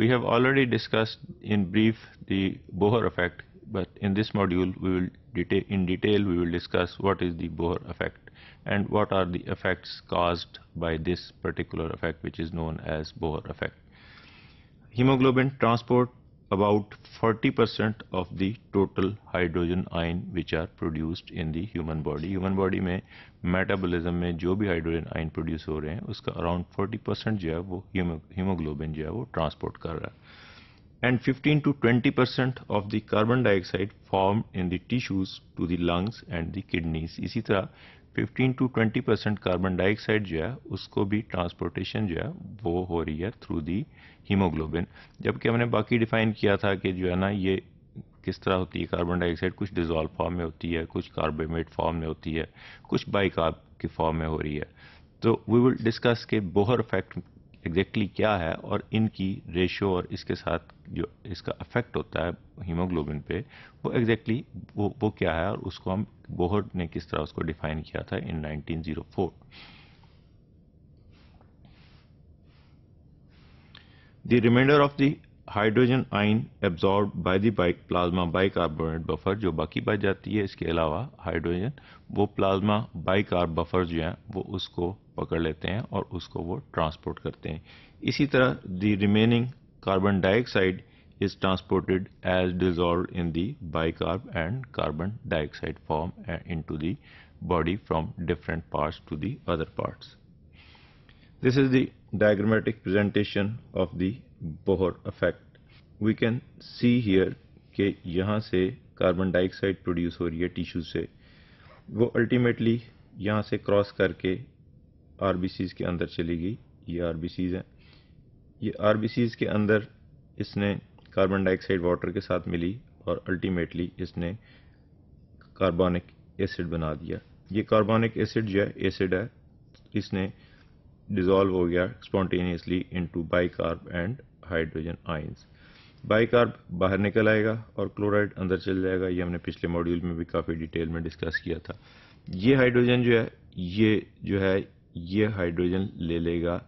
We have already discussed in brief the Bohr effect, but in this module we will deta in detail we will discuss what is the Bohr effect and what are the effects caused by this particular effect which is known as Bohr effect. Hemoglobin transport about 40% of the total hydrogen ion which are produced in the human body human body में metabolism में जो भी hydrogen ion produce हो रहे हैं उसका around 40% जो है वो हीमोग्लोबिन जो है वो ट्रांसपोर्ट कर रहा है and 15 to 20 percent of the carbon dioxide form in the tissues to the lungs and the kidneys इसी तरह 15 टू 20 परसेंट कार्बन डाइऑक्साइड जो है उसको भी ट्रांसपोर्टेशन जो है वो हो रही है थ्रू दी हीमोग्लोबिन जबकि हमने बाकी डिफाइन किया था कि जो है ना ये किस तरह होती है कार्बन डाइऑक्साइड कुछ डिजॉल्व फॉर्म में होती है कुछ कार्बोमेट फॉर्म में होती है कुछ बाइकार्ब के फॉर्म में हो रही है तो वी विल डिस्कस के बोहर इफेक्ट एग्जैक्टली exactly क्या है और इनकी रेशियो और इसके साथ जो इसका अफेक्ट होता है हीमोग्लोबिन पे वो एग्जैक्टली exactly वो वो क्या है और उसको हम बोहर ने किस तरह उसको डिफाइन किया था in 1904 the remainder of the hydrogen ion absorb by the bike plasma bicarbonate buffer जो बाकी बच जाती है इसके अलावा हाइड्रोजन वो प्लाज्मा बाइकार्ब बफर जो है वो उसको पकड़ लेते हैं और उसको वो ट्रांसपोर्ट करते हैं इसी तरह the remaining carbon dioxide is transported as dissolve in the bicarb and carbon dioxide form into the body from different part to the other part this is the diagrammatic presentation of the Bohr effect we can see here कि यहाँ से carbon dioxide produce हो रही है tissue से वो ultimately यहाँ से क्रॉस करके आर के अंदर चली गई ये आर हैं ये आर के अंदर इसने कार्बन डाइऑक्साइड वाटर के साथ मिली और अल्टीमेटली इसने कार्बनिक एसिड बना दिया ये कार्बनिक एसिड जो है एसिड है इसने डिज़ोल्व हो गया spontaneously into bicarb and hydrogen ions bicarb बाहर निकल आएगा और क्लोराइड अंदर चल जाएगा ये हमने पिछले मॉड्यूल में भी काफ़ी डिटेल में डिस्कस किया था ये हाइड्रोजन जो है ये जो है ये हाइड्रोजन ले लेगा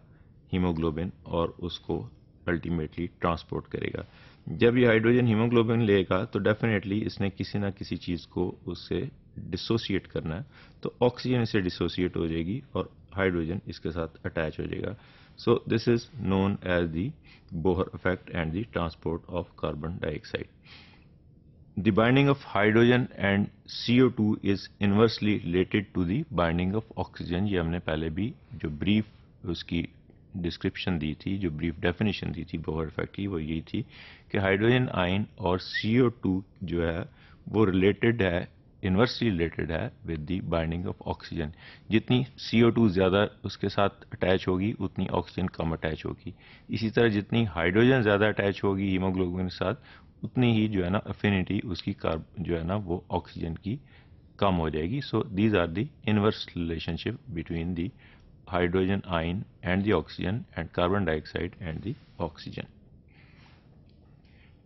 हीमोग्लोबिन और उसको अल्टीमेटली ट्रांसपोर्ट करेगा जब ये हाइड्रोजन हीमोग्लोबिन लेगा तो डेफिनेटली इसने किसी ना किसी चीज़ को उससे डिसोसिएट करना है तो ऑक्सीजन इसे डिसोसिएट हो जाएगी और हाइड्रोजन इसके साथ अटैच हो जाएगा So this is known as the Bohr effect and the transport of carbon dioxide. The binding of hydrogen and CO2 is inversely related to the binding of oxygen ye humne pehle bhi jo brief uski description दी थी जो brief definition दी थी Bohr effect की वो यही थी कि hydrogen ion और CO2 जो है वो रिलेटेड है इन्वर्सली रिलेटेड है with the binding of oxygen जितनी CO2 ज़्यादा उसके साथ अटैच होगी उतनी ऑक्सीजन कम अटैच होगी इसी तरह जितनी हाइड्रोजन ज़्यादा अटैच होगी हीमोग्लोबिन के साथ उतनी ही जो है ना अफिनिटी उसकी कार्ब जो है ना वो ऑक्सीजन की कम हो जाएगी so these are the inverse relationship between the hydrogen ion and the oxygen and carbon dioxide and the oxygen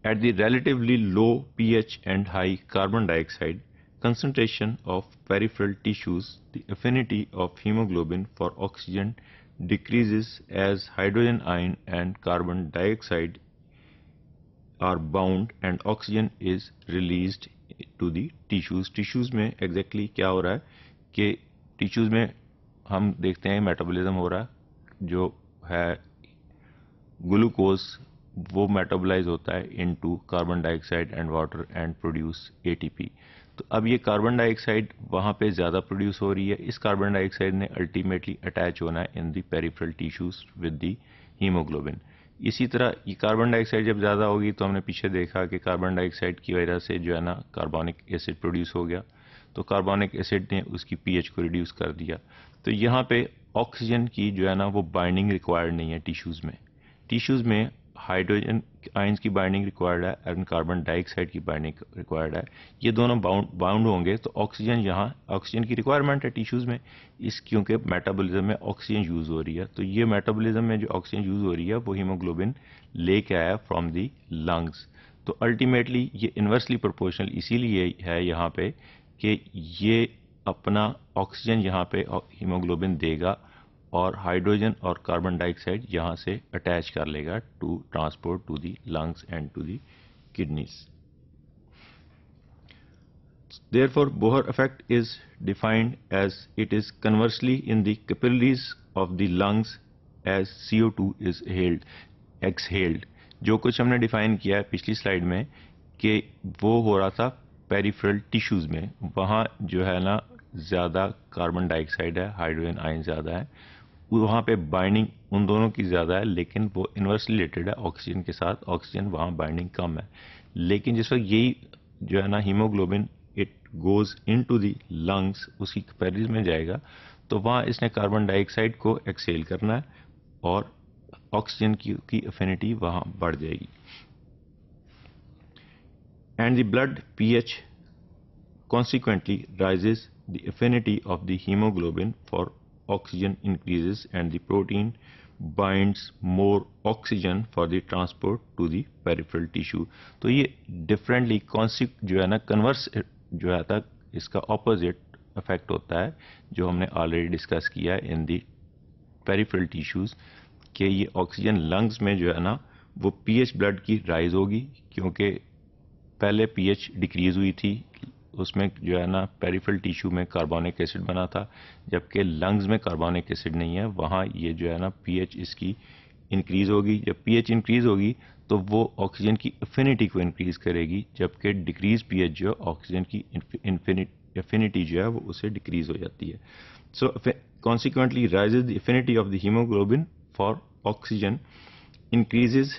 the the low P H and high carbon dioxide concentration of peripheral tissues, the affinity of hemoglobin for oxygen decreases as hydrogen ion and carbon dioxide are bound and oxygen is released to the tissues tissues में exactly क्या हो रहा है कि tissues में हम देखते हैं metabolism हो रहा है जो है glucose वो metabolize होता है into carbon dioxide and water and produce ATP तो अब ये कार्बन डाइऑक्साइड वहाँ पे ज़्यादा प्रोड्यूस हो रही है इस कार्बन डाइऑक्साइड ने अल्टीमेटली अटैच होना है in the peripheral tissues with the haemoglobin इसी तरह ये कार्बन डाइऑक्साइड जब ज़्यादा होगी तो हमने पीछे देखा कि कार्बन डाइऑक्साइड की वजह से जो है ना कार्बोनिक एसिड प्रोड्यूस हो गया तो कार्बोनिक एसिड ने उसकी पी को रिड्यूस कर दिया तो यहाँ पर ऑक्सीजन की जो है ना वो बाइंडिंग रिक्वायर्ड नहीं है टिश्यूज़ में टिश्यूज़ में हाइड्रोजन आइंस की बाइंडिंग रिक्वायर्ड है एंड कार्बन डाइऑक्साइड की बाइंडिंग रिक्वायर्ड है ये दोनों बाउंड बाउंड होंगे तो ऑक्सीजन यहाँ ऑक्सीजन की रिक्वायरमेंट है टिश्यूज़ में इस क्योंकि मेटाबॉलिज्म में ऑक्सीजन यूज़ हो रही है तो ये मेटाबॉलिज्म में जो ऑक्सीजन यूज़ हो रही है वो हीमोग्लोबिन लेके आया फ्रॉम दी लंग्स तो अल्टीमेटली ये इन्वर्सली प्रोपोर्शनल इसीलिए है यहाँ पे कि ये अपना ऑक्सीजन यहाँ पे हीमोग्लोबिन देगा और हाइड्रोजन और कार्बन डाइऑक्साइड यहाँ से अटैच कर लेगा to transport to the lungs and to the kidneys effect is defined as it is conversely in conversely in of capillaries as C O two is held ex held जो कुछ हमने define किया है पिछली slide में कि वो हो रहा था पेरीफ्रल टिश्यूज में वहाँ जो है ना ज़्यादा कार्बन डाइऑक्साइड है हाइड्रोजन आयन ज़्यादा है वहाँ पे बाइंडिंग उन दोनों की ज़्यादा है लेकिन वो इन्वर्स रिलेटेड है ऑक्सीजन के साथ ऑक्सीजन वहाँ बाइंडिंग कम है लेकिन जिस वक्त यही जो है ना haemoglobin it goes into the lungs उसकी पैरिज में जाएगा तो वहाँ इसने कार्बन डाइऑक्साइड को एक्सेल करना है और ऑक्सीजन की की अफिनिटी वहाँ बढ़ जाएगी and the blood P H consequently rises the affinity of the haemoglobin for oxygen increases and the protein binds more oxygen for the transport to the peripheral tissue तो ये differently concept जो है ना converse जो है था इसका opposite effect होता है जो हमने already discuss किया है in the peripheral tissues कि ये oxygen lungs में जो है ना वो pH blood की rise होगी क्योंकि पहले pH decrease हुई थी उसमें जो है ना पेरिफल टिश्यू में कार्बोनिक एसिड बना था जबकि लंग्स में कार्बोनिक एसिड नहीं है वहाँ ये जो है ना पीएच इसकी इंक्रीज़ होगी जब पीएच इंक्रीज़ होगी तो वो ऑक्सीजन की अफिनिटी को इंक्रीज़ करेगी जबकि डिक्रीज़ पीएच जो है ऑक्सीजन की अफिनिटी जो है वो उसे डिक्रीज़ हो जाती है so consequently rises the affinity of the haemoglobin for oxygen increases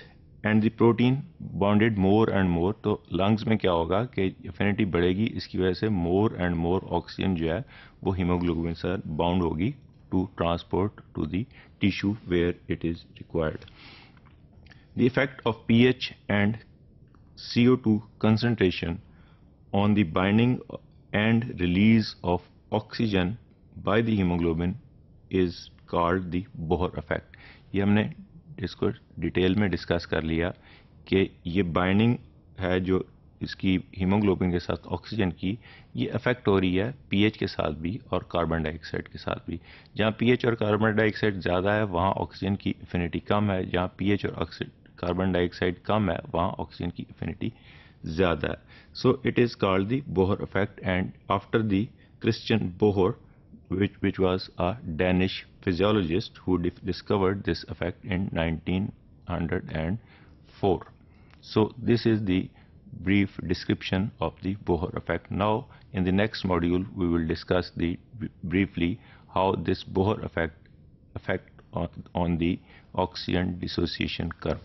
and the protein bonded more and more तो लंग्स में क्या होगा कि एफिनिटी बढ़ेगी इसकी वजह से मोर एंड मोर ऑक्सीजन जो है वो हीमोग्लोबिन से बाउंड होगी to transport to the tissue where it is required the effect of P H and C O two concentration on the binding and release of oxygen by the haemoglobin is called the Bohr effect ये हमने इसको detail में discuss कर लिया कि ये binding है जो इसकी हीमोग्लोबिन के साथ ऑक्सीजन की ये अफेक्ट हो रही है पीएच के साथ भी और कार्बन डाइऑक्साइड के साथ भी जहाँ पीएच और कार्बन डाइऑक्साइड ज़्यादा है वहाँ ऑक्सीजन की इफिनिटी कम है जहाँ पीएच और ऑक्सीड कार्बन डाइऑक्साइड कम है वहाँ ऑक्सीजन की इफिनिटी ज़्यादा है so it is called the Bohr effect and after the Christian Bohr which, which was a Danish physiologist who discovered this effect in 1904. So this is the brief description of the Bohr effect. Now in the next module we will discuss the briefly how this Bohr effect effect on, on the oxygen dissociation curve.